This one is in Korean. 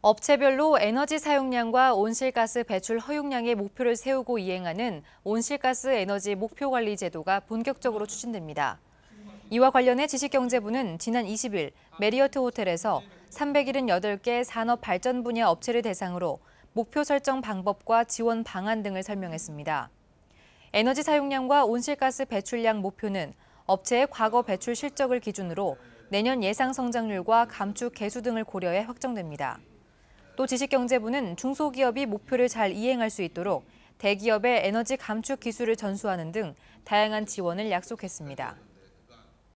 업체별로 에너지 사용량과 온실가스 배출 허용량의 목표를 세우고 이행하는 온실가스 에너지 목표 관리 제도가 본격적으로 추진됩니다. 이와 관련해 지식경제부는 지난 20일 메리어트 호텔에서 378개 산업 발전 분야 업체를 대상으로 목표 설정 방법과 지원 방안 등을 설명했습니다. 에너지 사용량과 온실가스 배출량 목표는 업체의 과거 배출 실적을 기준으로 내년 예상 성장률과 감축 개수 등을 고려해 확정됩니다. 또 지식경제부는 중소기업이 목표를 잘 이행할 수 있도록 대기업의 에너지 감축 기술을 전수하는 등 다양한 지원을 약속했습니다.